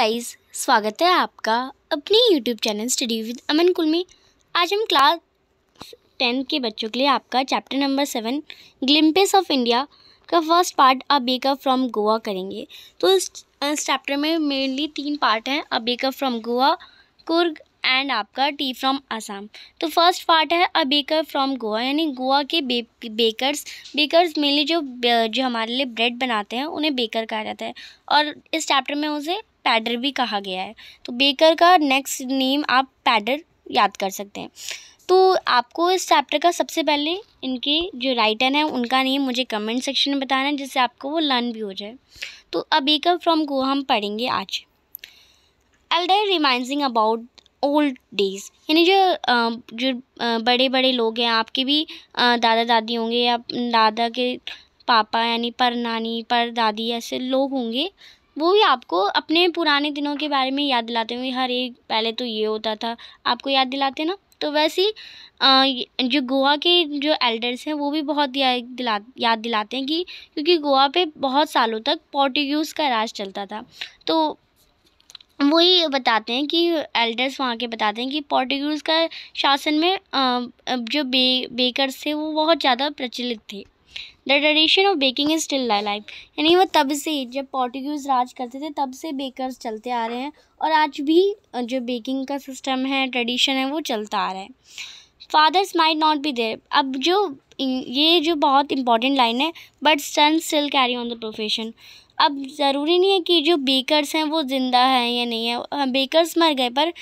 guys स्वागत है आपका अपने YouTube channel study with Aman कुल में आज हम क्लास टेंथ के बच्चों के लिए आपका chapter number seven glimpses of India का first part a baker from Goa करेंगे तो इस, चैप्टर में मेनली तीन पार्ट हैं a baker from Goa Coorg and आपका टी फ्रॉम आसाम तो फर्स्ट पार्ट है अ बेकर फ्रॉम गोवा यानी गोवा के बे, बेकर्स बेकर्स मेनली जो जो हमारे लिए ब्रेड बनाते हैं उन्हें बेकर कहा जाता है और इस चैप्टर में उसे पैडर भी कहा गया है तो बेकर का नेक्स्ट नेम आप पैडर याद कर सकते हैं तो आपको इस चैप्टर का सबसे पहले इनके जो राइटर हैं उनका नेम मुझे कमेंट सेक्शन में बताना है जिससे आपको वो लर्न भी हो जाए तो अ बेकर फ्रॉम गो हम पढ़ेंगे आज elder reminding about old days यानी जो जो बड़े बड़े लोग हैं आपके भी दादा दादी होंगे या दादा के पापा यानी पर नानी पर दादी ऐसे लोग होंगे वो भी आपको अपने पुराने दिनों के बारे में याद दिलाते हुए हर एक पहले तो ये होता था आपको याद दिलाते ना तो वैसे ही जो गोवा के जो एल्डर्स हैं वो भी बहुत याद दिला याद दिलाते हैं कि क्योंकि गोवा पे बहुत सालों तक पोर्टुगीज़ का राज चलता था तो वही बताते हैं कि एल्डर्स वहाँ के बताते हैं कि पोर्टुगीज़ का शासन में जो बे बेकर्स थे वो बहुत ज़्यादा प्रचलित थे the tradition of baking is still life यानी वो तब से जब पोर्टुगीज़ राज करते थे तब से बेकर्स चलते आ रहे हैं और आज भी जो बेकिंग का सिस्टम है ट्रेडिशन है वो चलता आ रहा है fathers might not be there अब जो ये जो बहुत इंपॉर्टेंट लाइन है but son still carry on the profession अब ज़रूरी नहीं है कि जो बेकर्स हैं वो ज़िंदा हैं या नहीं है बेकर्स मर गए पर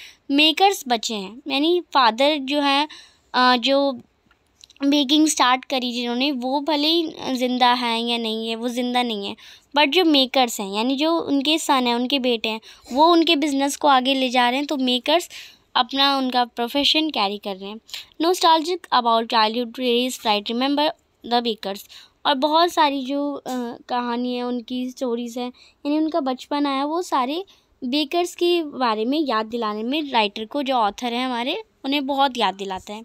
मेकर्स बचे हैं यानी फादर जो हैं जो मेकिंग स्टार्ट करी जिन्होंने वो भले ही ज़िंदा हैं या नहीं है वो ज़िंदा नहीं है बट जो मेकर्स हैं यानी जो उनके सन हैं उनके बेटे हैं वो उनके बिज़नेस को आगे ले जा रहे हैं तो मेकर्स अपना उनका प्रोफेशन कैरी कर रहे हैं nostalgic about child rage right remember the bakers और बहुत सारी जो कहानी है उनकी स्टोरीज़ हैं यानी उनका बचपन आया वो सारे बेकर्स के बारे में याद दिलाने में राइटर को जो ऑथर हैं हमारे उन्हें बहुत याद दिलाते हैं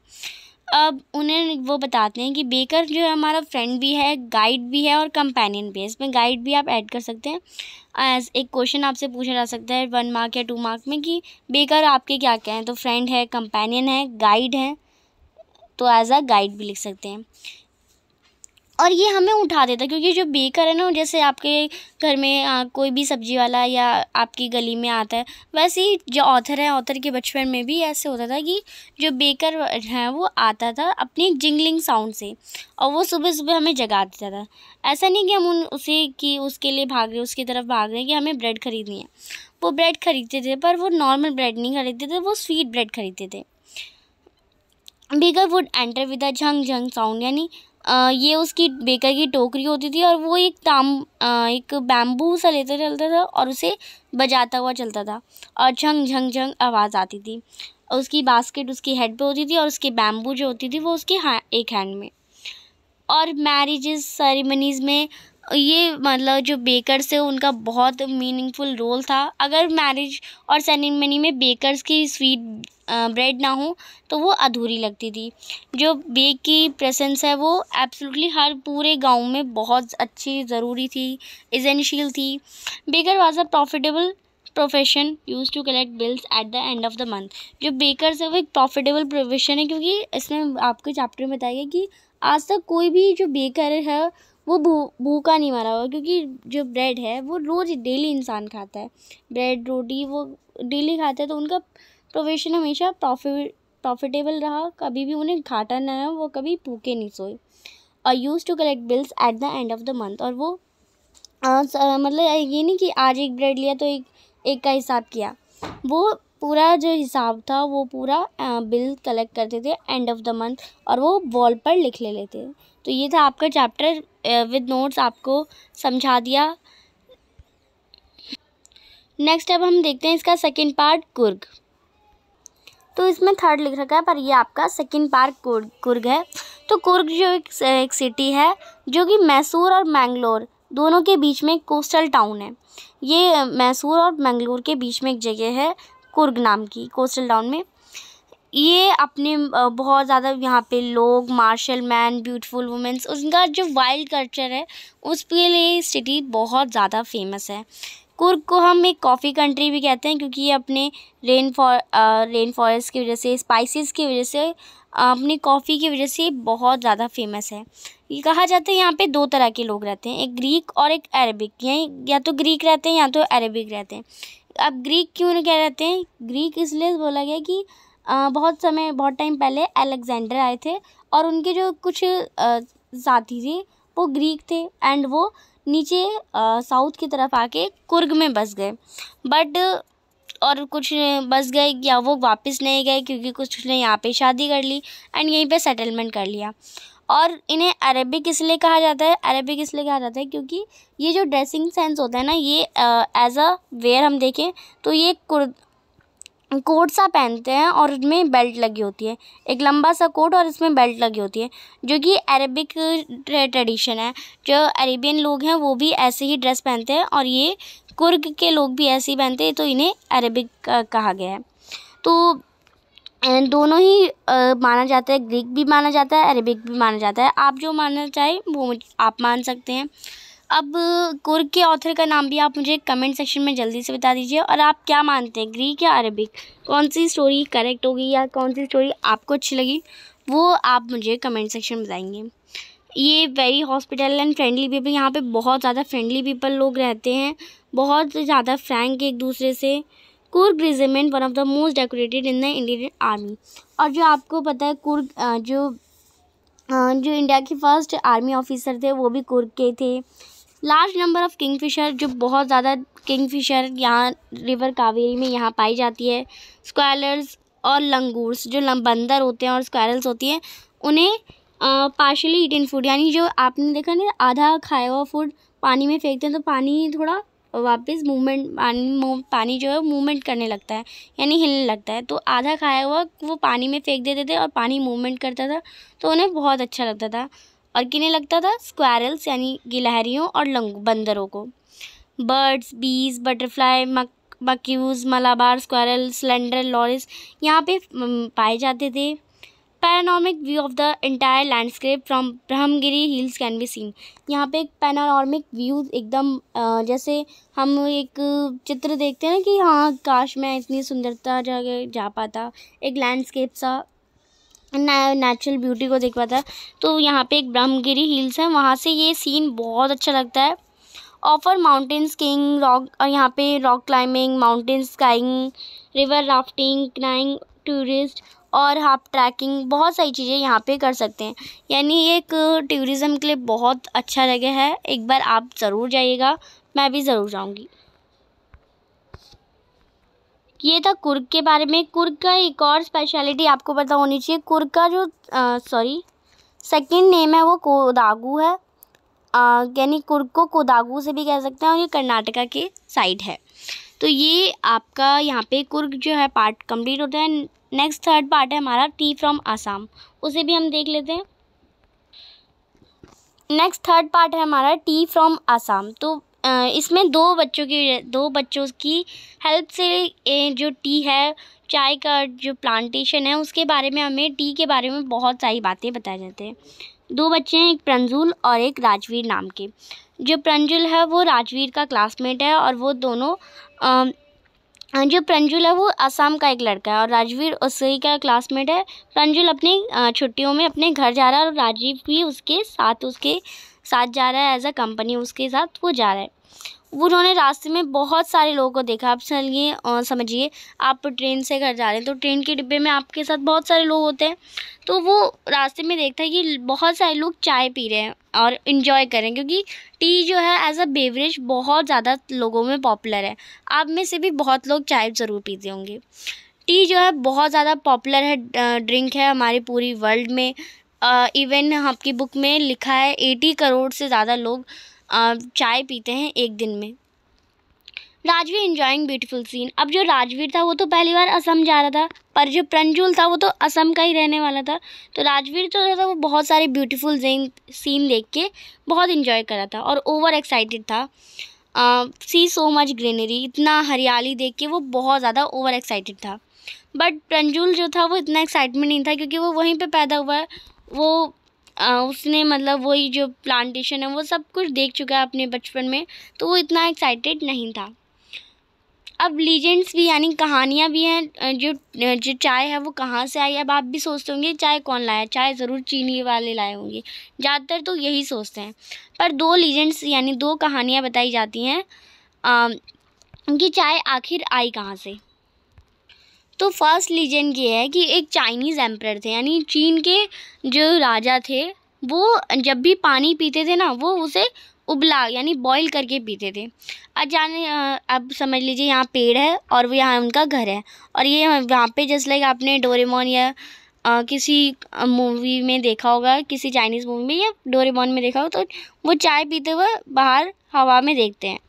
अब उन्हें वो बताते हैं कि बेकर जो है हमारा फ्रेंड भी है गाइड भी है और कंपेनियन भी है इसमें गाइड भी आप ऐड कर सकते हैं एज एक क्वेश्चन आपसे पूछा जा सकता है वन मार्क या टू मार्क में कि बेकर आपके क्या क्या हैं तो फ्रेंड है कंपेनियन है गाइड है तो एज अ गाइड भी लिख सकते हैं और ये हमें उठा देता है क्योंकि जो बेकर है ना जैसे आपके घर में आ, कोई भी सब्जी वाला या आपकी गली में आता है वैसे ही जो ऑथर है ऑथर के बचपन में भी ऐसे होता था कि जो बेकर है वो आता था अपनी जिंगलिंग साउंड से और वो सुबह सुबह हमें जगा देता था ऐसा नहीं कि हम उन उसे कि उसके लिए भाग रहे उसकी तरफ भाग रहे हैं कि हमें ब्रेड खरीदनी है वो ब्रेड खरीदते थे पर वो नॉर्मल ब्रेड नहीं खरीदते थे वो स्वीट ब्रेड खरीदते थे baker would enter with a झंग झंग साउंड यानी आ, ये उसकी बेकर की टोकरी होती थी और वो एक ताम आ, एक बैम्बू सा लेता चलता था और उसे बजाता हुआ चलता था और झंग झंग झंग आवाज़ आती थी उसकी बास्केट उसकी हेड पे होती थी और उसके बैम्बू जो होती थी वो उसके हाँ, एक हैंड में और मैरिज सेरेमनीज़ में ये मतलब जो बेकर्स से उनका बहुत मीनिंगफुल रोल था अगर मैरिज और सेरेमनी में बेकर्स की स्वीट ब्रेड ना हो तो वो अधूरी लगती थी जो बेक की प्रेजेंस है वो एब्सोल्युटली हर पूरे गांव में बहुत अच्छी ज़रूरी थी इजेंशियल थी baker was a profitable profession used to collect bills at the end of the month जो बेकर है वो एक प्रॉफिटेबल प्रोफेशन है क्योंकि इसमें आपके चैप्टर में बताया गया कि आज तक कोई भी जो बेकर है वो भू भूखा नहीं मरा हुआ क्योंकि जो ब्रेड है वो रोज़ डेली इंसान खाता है ब्रेड रोटी वो डेली खाता है तो उनका प्रोफेशन हमेशा प्रॉफिट प्रॉफिटेबल रहा कभी भी उन्हें घाटा ना आया वो कभी भूखे नहीं सोए और used to collect bills at the end of the month और वो आ, स, आ, मतलब ये नहीं कि आज एक ब्रेड लिया तो एक एक का हिसाब किया वो पूरा जो हिसाब था वो पूरा बिल कलेक्ट करते थे एंड ऑफ द मंथ और वो वॉल पर लिख ले लेते तो ये था आपका चैप्टर विद नोट्स आपको समझा दिया नेक्स्ट अब हम देखते हैं इसका सेकेंड पार्ट कुर्ग तो इसमें थर्ड लिख रखा है पर ये आपका सेकेंड पार्ट कुर्ग कुर्ग है तो कुर्ग जो एक, एक सिटी है जो कि मैसूर और मैंगलोर दोनों के बीच में कोस्टल टाउन है ये मैसूर और मैंगलोर के बीच में एक जगह है कुर्ग नाम की कोस्टल टाउन में ये अपने बहुत ज़्यादा यहाँ पे लोग मार्शल मैन ब्यूटीफुल वुमेंस उनका जो वाइल्ड कल्चर है उसके लिए सिटी बहुत ज़्यादा फेमस है कुर्ग को हम एक कॉफ़ी कंट्री भी कहते हैं क्योंकि ये अपने रेन फॉर रेन फॉरेस्ट की वजह से स्पाइसेस की वजह से अपनी कॉफ़ी की वजह से बहुत ज़्यादा फेमस है ये कहा जाता है यहाँ पे दो तरह के लोग रहते हैं एक ग्रीक और एक अरबिक यहीं या तो ग्रीक रहते हैं या तो अरबिक रहते हैं अब ग्रीक क्यों कह रहते हैं ग्रीक इसलिए बोला गया कि बहुत समय बहुत टाइम पहले अलेक्जेंडर आए थे और उनके जो कुछ साथी थे वो ग्रीक थे एंड वो नीचे साउथ की तरफ आके कुर्ग में बस गए बट और कुछ बस गए या वो वापस नहीं गए क्योंकि कुछ ने यहाँ पे शादी कर ली एंड यहीं पे सेटलमेंट कर लिया और इन्हें अरबिक इसलिए कहा जाता है अरबिक इसलिए कहा जाता है क्योंकि ये जो ड्रेसिंग सेंस होता है ना ये एज अ वेयर हम देखें तो ये कुर कोट सा पहनते हैं और उसमें बेल्ट लगी होती है एक लंबा सा कोट और इसमें बेल्ट लगी होती है जो कि अरेबिक ट्रेडिशन है जो अरेबियन लोग हैं वो भी ऐसे ही ड्रेस पहनते हैं और ये कुर्ग के लोग भी ऐसे ही पहनते हैं तो इन्हें अरेबिक कहा गया है तो दोनों ही माना जाता है ग्रीक भी माना जाता है अरेबिक भी माना जाता है आप जो मानना चाहें वो आप मान सकते हैं अब कुर के ऑथर का नाम भी आप मुझे कमेंट सेक्शन में जल्दी से बता दीजिए और आप क्या मानते हैं ग्रीक या अरबिक कौन सी स्टोरी करेक्ट होगी या कौन सी स्टोरी आपको अच्छी लगी वो आप मुझे कमेंट सेक्शन में बताएंगे ये very hospital and friendly people यहाँ पे बहुत ज़्यादा फ्रेंडली पीपल लोग रहते हैं बहुत ज़्यादा फ्रैंक एक दूसरे से Coorg regiment one of the most decorated in the Indian army और जो आपको पता है कुर्ग जो जो इंडिया के फर्स्ट आर्मी ऑफिसर थे वो भी कुर्ग के थे लार्ज नंबर ऑफ़ किंगफिशर जो बहुत ज़्यादा किंगफिशर यहाँ रिवर कावेरी में यहाँ पाई जाती है स्क्वायलर्स और लंगूर्स जो बंदर होते हैं और स्क्वायरल्स होती हैं उन्हें पार्शली इन फूड यानी जो आपने देखा ना आधा खाया हुआ फूड पानी में फेंकते हैं तो पानी थोड़ा वापस मूवमेंट पानी पानी जो है मूवमेंट करने लगता है यानी हिलने लगता है तो आधा खाया हुआ वो पानी में फेंक देते थे और पानी मूवमेंट करता था तो उन्हें बहुत अच्छा लगता था और किन्हें लगता था स्क्वायरल्स यानी गिलहरियों और लंग बंदरों को बर्ड्स बीज बटरफ्लाई मक macaques Malabar squirrel slender loris यहाँ पे पाए जाते थे panoramic view of the entire landscape from Brahmagiri hills can be seen यहाँ पे एक पैरानॉमिक व्यू एकदम जैसे हम एक चित्र देखते हैं ना कि हाँ काश मैं इतनी सुंदरता जगह जा पाता एक लैंडस्केप सा नेचुरल ब्यूटी को देख पाता है तो यहाँ पे एक ब्रह्मगिरी हिल्स है वहाँ से ये सीन बहुत अच्छा लगता है ऑफर माउंटेन स्कीइंग रॉक यहाँ पे rock climbing mountain skiing river rafting climbing tourist और हाफ ट्रैकिंग बहुत सारी चीज़ें यहाँ पे कर सकते हैं यानी ये एक टूरिज़म के लिए बहुत अच्छा जगह है एक बार आप ज़रूर जाइएगा मैं भी ज़रूर जाऊँगी ये था कुर्क के बारे में कुर्क का एक और स्पेशलिटी आपको पता होनी चाहिए कुर्क का जो सॉरी सेकंड नेम है वो कोदागू है यानी कुर्क को कोदागू से भी कह सकते हैं और ये कर्नाटका के साइड है तो ये आपका यहाँ पे कुर्क जो है पार्ट कंप्लीट होता है नेक्स्ट थर्ड पार्ट है हमारा टी फ्रॉम आसाम उसे भी हम देख लेते हैं नेक्स्ट थर्ड पार्ट है हमारा टी फ्रॉम आसाम तो इसमें दो बच्चों की दो बच्चों की हेल्प से जो टी है चाय का जो प्लांटेशन है उसके बारे में हमें टी के बारे में बहुत सारी बातें बताए जाते हैं दो बच्चे हैं एक प्रंजुल और एक राजवीर नाम के जो प्रंजुल है वो राजवीर का क्लासमेट है और वो दोनों जो प्रंजुल है वो असम का एक लड़का है और राजवीर उसी का क्लासमेट है प्रंजुल अपनी छुट्टियों में अपने घर जा रहा है और राजीव भी उसके साथ उसके साथ जा रहा है एज अ कंपनी उसके साथ वो जा रहा है उन्होंने रास्ते में बहुत सारे लोगों को देखा आप चलिए समझिए आप ट्रेन से घर जा रहे हैं तो ट्रेन के डिब्बे में आपके साथ बहुत सारे लोग होते हैं तो वो रास्ते में देखता है कि बहुत सारे लोग चाय पी रहे हैं और इन्जॉय करें क्योंकि टी जो है एज़ अ बेवरेज बहुत ज़्यादा लोगों में पॉपुलर है आप में से भी बहुत लोग चाय ज़रूर पीते होंगे टी जो है बहुत ज़्यादा पॉपुलर है ड्रिंक है हमारे पूरी वर्ल्ड में इवन आपकी बुक में लिखा है एटी करोड़ से ज़्यादा लोग चाय पीते हैं एक दिन में राजवीर इंजॉइंग ब्यूटीफुल सीन अब जो राजवीर था वो तो पहली बार असम जा रहा था पर जो प्रंजुल था वो तो असम का ही रहने वाला था तो राजवीर तो था वो बहुत सारे ब्यूटीफुल सीन देख के बहुत इन्जॉय कर रहा था और ओवर एक्साइटेड था सी सो मच ग्रीनरी इतना हरियाली देख के वो बहुत ज़्यादा ओवर एक्साइटेड था बट प्रंजुल जो था वो इतना एक्साइटमेंट नहीं था क्योंकि वो वहीं पर पैदा हुआ है वो आ, उसने मतलब वही जो प्लांटेशन है वो सब कुछ देख चुका है अपने बचपन में तो वो इतना एक्साइटेड नहीं था अब लीजेंड्स भी यानी कहानियाँ भी हैं जो जो चाय है वो कहाँ से आई अब आप भी सोचते होंगे चाय कौन लाया चाय ज़रूर चीनी वाले लाए होंगे ज़्यादातर तो यही सोचते हैं पर दो लीजेंड्स यानी दो कहानियाँ बताई जाती हैं कि चाय आखिर आई कहाँ से तो फर्स्ट लीजेंड ये है कि एक चाइनीज़ एम्प्रर थे यानी चीन के जो राजा थे वो जब भी पानी पीते थे ना वो उसे उबला यानी बॉईल करके पीते थे अब जाने अब समझ लीजिए यहाँ पेड़ है और वो यहाँ उनका घर है और ये वहाँ पे जैसे लाइक आपने डोरेमोन या आ, किसी मूवी में देखा होगा किसी चाइनीज़ मूवी में या डोरेमोन में देखा हो तो वो चाय पीते हुए बाहर हवा में देखते हैं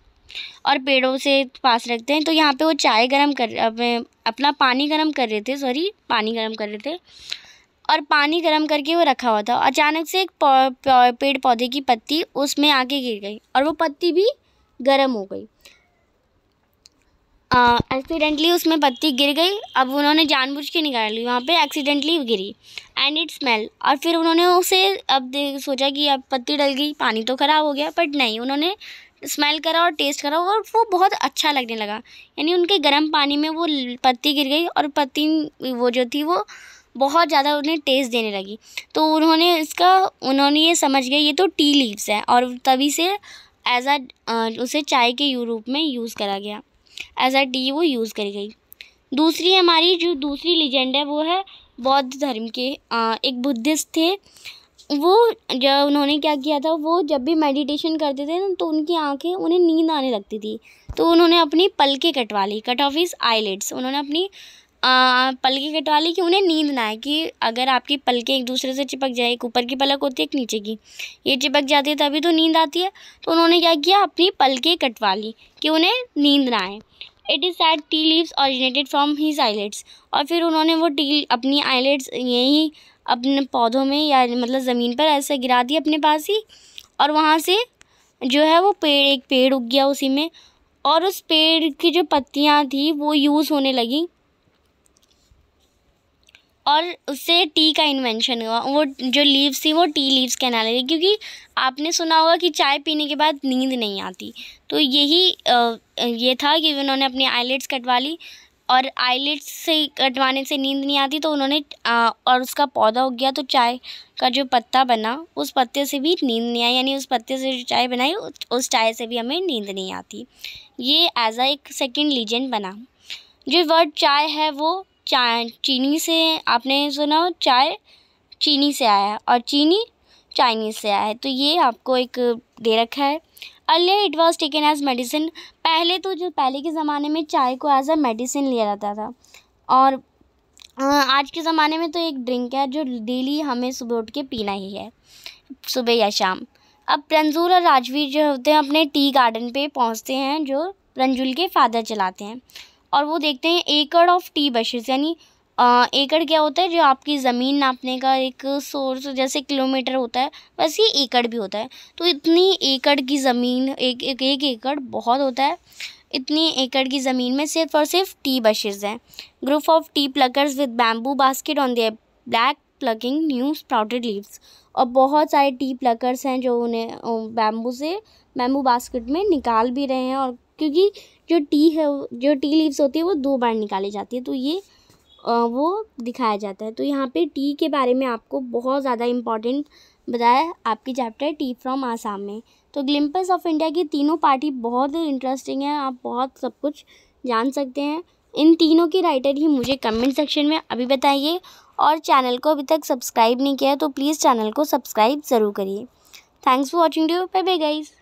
और पेड़ों से पास रखते हैं तो यहाँ पे वो चाय गर्म कर अपना पानी गर्म कर रहे थे सॉरी पानी गर्म कर रहे थे और पानी गर्म करके वो रखा हुआ था अचानक से एक पेड़ पौधे की पत्ती उसमें आके गिर गई और वो पत्ती भी गर्म हो गई एक्सीडेंटली उसमें पत्ती गिर गई अब उन्होंने जानबूझ के निकाल ली वहाँ पे एक्सीडेंटली गिरी एंड इट स्मेल और फिर उन्होंने उसे अब सोचा कि अब पत्ती डल गई पानी तो ख़राब हो गया बट नहीं उन्होंने स्मेल करा और टेस्ट करा और वो बहुत अच्छा लगने लगा यानी उनके गर्म पानी में वो पत्ती गिर गई और पत्ती वो जो थी वो बहुत ज़्यादा उन्हें टेस्ट देने लगी तो उन्होंने इसका उन्होंने ये समझ गए ये तो टी लीव्स है और तभी से एज आ उसे चाय के यूरोप में यूज़ करा गया एज आ टी वो यूज़ करी गई दूसरी हमारी जो दूसरी लीजेंड है वो है बौद्ध धर्म के एक बुद्धिस्ट थे वो जब उन्होंने क्या किया था वो जब भी मेडिटेशन करते थे ना तो उनकी आंखें उन्हें नींद आने लगती थी तो उन्होंने अपनी पलकें कटवा ली कट ऑफ इज आईलेट्स उन्होंने अपनी पलकें कटवा ली कि उन्हें नींद ना आए कि अगर आपकी पलकें एक दूसरे से चिपक जाए एक ऊपर की पलक होती है एक नीचे की ये चिपक जाती है तभी तो नींद आती है तो उन्होंने क्या किया अपनी पलकें कटवा ली कि उन्हें नींद ना आए it is that tea leaves originated from his eyelids और फिर उन्होंने वो टी अपनी आईलेट्स यहीं अपने पौधों में या मतलब ज़मीन पर ऐसे गिरा दी अपने पास ही और वहाँ से जो है वो पेड़ एक पेड़ उग गया उसी में और उस पेड़ की जो पत्तियाँ थी वो यूज़ होने लगी और उससे टी का इन्वेंशन हुआ वो जो लीव्स थी वो टी लीव्स कहना लगी क्योंकि आपने सुना होगा कि चाय पीने के बाद नींद नहीं आती तो यही ये था कि उन्होंने अपनी आईलेट्स कटवा ली और आईलेट्स से कटवाने से नींद नहीं आती तो उन्होंने आ, और उसका पौधा हो गया तो चाय का जो पत्ता बना उस पत्ते से भी नींद नहीं आई यानी उस पत्ते से जो चाय बनाई उस चाय से भी हमें नींद नहीं आती ये एज आ एक सेकेंड लीजेंड बना जो वर्ड चाय है वो चाय चीनी से आपने सुना हो चाय चीनी से आया है और चीनी चाइनीज से आया है तो ये आपको एक दे रखा है earlier it was taken as medicine पहले तो जो पहले के ज़माने में चाय को एज अ मेडिसिन लिया जाता था और आज के ज़माने में तो एक ड्रिंक है जो डेली हमें सुबह उठ के पीना ही है सुबह या शाम अब रंजूर और राजवीर जो होते हैं अपने टी गार्डन पे पहुंचते हैं जो रंजुल के फादर चलाते हैं और वो देखते हैं एकड़ ऑफ टी बशेज यानी एकड़ क्या होता है जो आपकी ज़मीन नापने का एक सोर्स जैसे किलोमीटर होता है वैसे ही एकड़ भी होता है तो इतनी एकड़ की ज़मीन एक एक, एक एकड़ बहुत होता है इतनी एकड़ की ज़मीन में सिर्फ और सिर्फ टी बशेज हैं group of tea pluckers with bamboo basket on their black plucking new sprouted leaves और बहुत सारे टी प्लकर्स हैं जो उन्हें बैम्बू से बैम्बू बास्केट में निकाल भी रहे हैं और क्योंकि जो टी है जो टी लीव्स होती है वो दो बार निकाली जाती है तो ये वो दिखाया जाता है तो यहाँ पे टी के बारे में आपको बहुत ज़्यादा इम्पॉर्टेंट बताया आपकी चैप्टर टी फ्रॉम आसाम में तो ग्लिम्पस ऑफ इंडिया की तीनों पार्टी बहुत इंटरेस्टिंग है आप बहुत सब कुछ जान सकते हैं इन तीनों के राइटर ही मुझे कमेंट सेक्शन में अभी बताइए और चैनल को अभी तक सब्सक्राइब नहीं किया है तो प्लीज़ चैनल को सब्सक्राइब ज़रूर करिए thanks for watching do bye bye guys